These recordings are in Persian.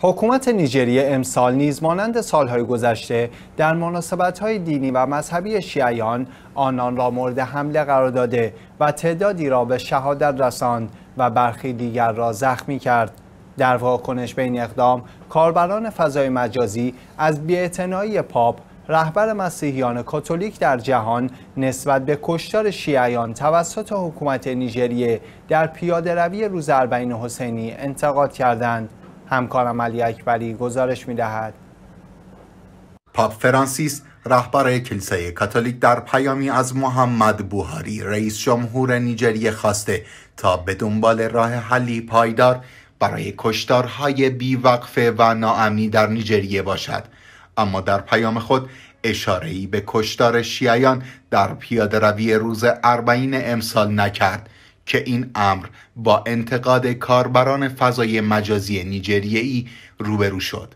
حکومت نیجریه امسال نیز مانند سالهای گذشته در مناسبتهای دینی و مذهبی شیعیان آنان را مورد حمله قرار داده و تعدادی را به شهادت رساند و برخی دیگر را زخمی کرد. در واکنش به این اقدام کاربران فضای مجازی از بیاعتنایی پاپ رهبر مسیحیان کاتولیک در جهان نسبت به کشتار شیعیان توسط حکومت نیجریه در پیاده روی روز حسینی انتقاد کردند. همکارم علی اکبری گزارش می دهد. پاپ فرانسیس رهبر کلیسای کاتولیک در پیامی از محمد بوهاری رئیس جمهور نیجریه خواسته تا به دنبال راه حلی پایدار برای کشتارهای بیوقفه و ناامنی در نیجریه باشد اما در پیام خود اشارهای به کشتار شیعیان در پیاده روی روز اربعین امسال نکرد که این امر با انتقاد کاربران فضای مجازی ای روبرو شد.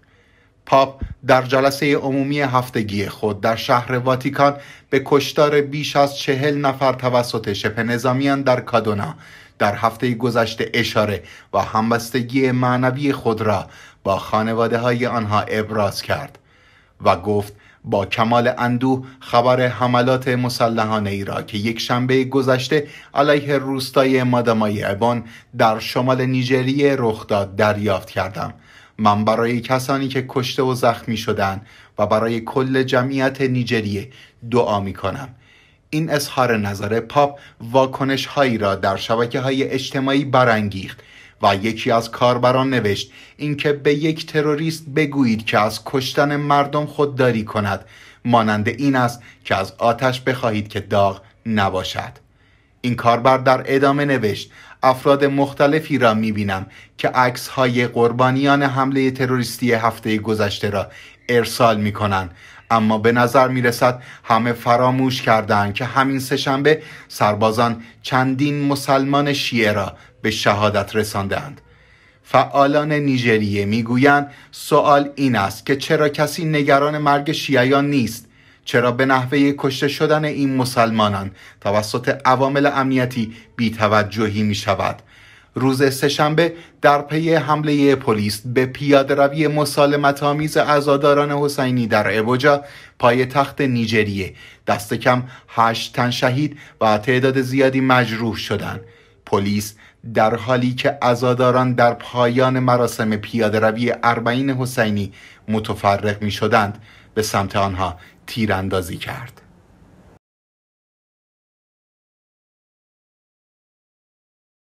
پاپ در جلسه عمومی هفتگی خود در شهر واتیکان به کشتار بیش از چهل نفر توسط شپ نظامیان در کادونا در هفته گذشته اشاره و همبستگی معنوی خود را با خانواده های آنها ابراز کرد و گفت با کمال اندوه خبر حملات مسلحانه ای را که یک شنبه گذشته علیه روستای مادمای ابان در شمال نیجریه رخ داد دریافت کردم من برای کسانی که کشته و زخمی شدن و برای کل جمعیت نیجریه دعا می کنم این اظهار نظر پاپ واکنش هایی را در شبکه های اجتماعی برانگیخت و یکی از کاربران نوشت اینکه به یک تروریست بگویید که از کشتن مردم خودداری کند مانند این است که از آتش بخواهید که داغ نباشد این کاربر در ادامه نوشت افراد مختلفی را میبینم که عکس های قربانیان حمله تروریستی هفته گذشته را ارسال میکنند اما به نظر می رسد همه فراموش کردن که همین سهشنبه سربازان چندین مسلمان شیعه را به شهادت رساندند فعالان می میگویند سوال این است که چرا کسی نگران مرگ شیعیان نیست چرا به نحوه کشته شدن این مسلمانان توسط عوامل امنیتی بیتوجهی می شود روز سهشنبه در پی حمله پلیس به پیاده روی مسالمت آمیز عزاداران حسینی در ابوجا پای تخت نیجریه دست کم هشت تن شهید و تعداد زیادی مجروح شدند پلیس در حالی که ازاداران در پایان مراسم پیاده روی اربعین حسینی متفرق می شدند به سمت آنها تیراندازی کرد